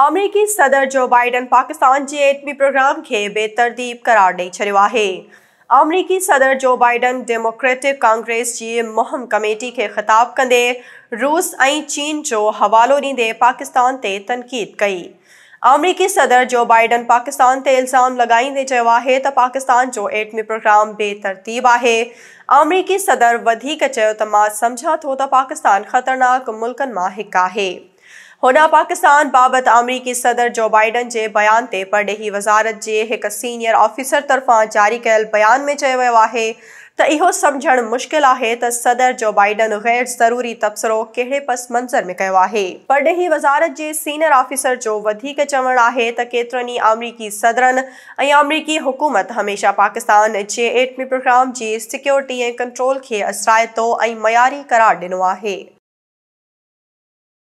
अमेरिकी सदर जो बाइडन पाकिस्तान के एटमी प्रोग्राम के बेतरतीब करार ॾेई है आहे अमरीकी सदर जो बाइडन डेमोक्रेटिक कांग्रेस की मुहम कमेटी के ख़िताब कदे रूस चीन जो हवा ॾींदे पाकिस्तान से तनक़ीद कई अमरीकी सदर जो बाइडन पाकिस्तान से इल्ज़ाम लॻाईंदे है तो पाकिस्तान जो एटमी प्रोग्राम बेतरतीब है अमरीकी सदर वधीक तो पाकिस्तान ख़तरनाक मुल्क में एक है हुन पाकिस्तान बाबति अमरीकी सदर जो बाइडन जे बयान ते परॾेही वज़ारत जे हिकु सीनियर ऑफिसर तरफ़ां जारी कयल बयान में चयो वियो आहे त इहो सम्झणु मुश्किल आहे त सदर जो बाइडन गैर ज़रूरी तबसरो कहिड़े पस मंज़र में कयो आहे परॾेही वज़ारत जे सीनियर ऑफिसर जो वधीक चवणु आहे त केतिरनि ई अमरीकी सदरनि ऐं अमरीकी हुकूमत हमेशा पाकिस्तान जे एटमी प्रोग्राम जी सिक्योरिटी ऐं कंट्रोल खे असराइतो ऐं मयारी क़ार ॾिनो आहे